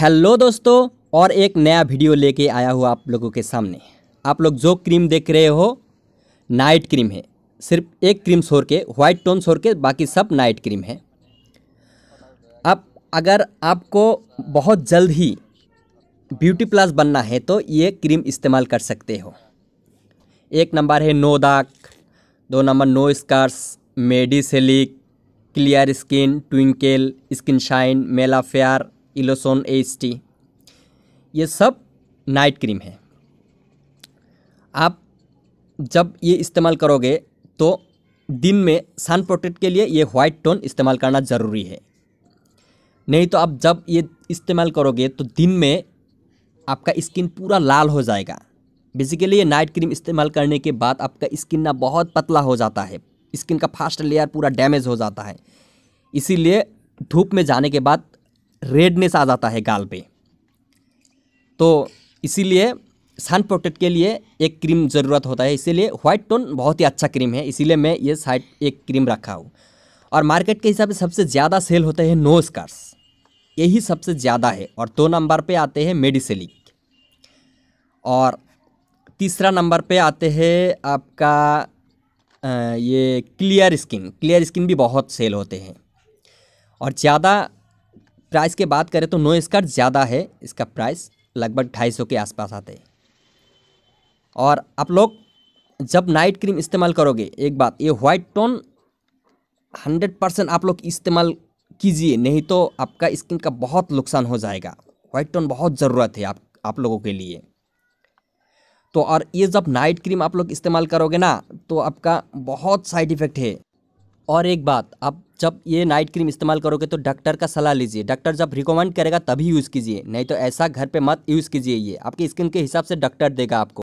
hello दोस्तों और एक नया वीडियो लेके आया हुआ आप लोगों के सामने आप लोग जो क्रीम देख रहे हो नाइट क्रीम है सिर्फ एक क्रीम छोड़ के वाइट टोन छोड़ के बाकी सब नाइट क्रीम है अब अगर आपको बहुत जल्द ही ब्यूटी प्लस बनना है तो ये क्रीम इस्तेमाल कर सकते हो एक नंबर है नो दाग दो नंबर नो स्कार्स मेडिसेलिक clear skin twinkle skin shine मेलाफेयर इलोसोन एस टी ये सब नाइट क्रीम है आप जब ये इस्तेमाल करोगे तो दिन में सन प्रोटेक्ट के लिए ये वाइट टोन इस्तेमाल करना ज़रूरी है नहीं तो आप जब ये इस्तेमाल करोगे तो दिन में आपका स्किन पूरा लाल हो जाएगा बेसिकली ये नाइट क्रीम इस्तेमाल करने के बाद आपका स्किन ना बहुत पतला हो जाता है स्किन का फास्ट लेयर पूरा डैमेज हो जाता है इसीलिए धूप में जाने के बाद रेडनेस आ जाता है गाल पे तो इसीलिए सन प्रोटेक्ट के लिए एक क्रीम ज़रूरत होता है इसीलिए वाइट टोन बहुत ही अच्छा क्रीम है इसीलिए मैं ये साइड एक क्रीम रखा हूँ और मार्केट के हिसाब से सबसे ज़्यादा सेल होते हैं नो स्कार्स यही सबसे ज़्यादा है और दो नंबर पे आते हैं मेडिसेलिक और तीसरा नंबर पे आते हैं आपका ये क्लियर स्किन क्लियर स्किन भी बहुत सेल होते हैं और ज़्यादा प्राइस की बात करें तो नो स्कर्ट ज़्यादा है इसका प्राइस लगभग ढाई सौ के आसपास आते हैं और आप लोग जब नाइट क्रीम इस्तेमाल करोगे एक बात ये वाइट टोन हंड्रेड परसेंट आप लोग इस्तेमाल कीजिए नहीं तो आपका स्किन का बहुत नुकसान हो जाएगा वाइट टोन बहुत ज़रूरत है आप आप लोगों के लिए तो और ये जब नाइट क्रीम आप लोग इस्तेमाल करोगे ना तो आपका बहुत साइड इफ़ेक्ट है और एक बात आप जब ये नाइट क्रीम इस्तेमाल करोगे तो डॉक्टर का सलाह लीजिए डॉक्टर जब रिकमेंड करेगा तभी यूज़ कीजिए नहीं तो ऐसा घर पे मत यूज़ कीजिए ये आपकी स्किन के हिसाब से डॉक्टर देगा आपको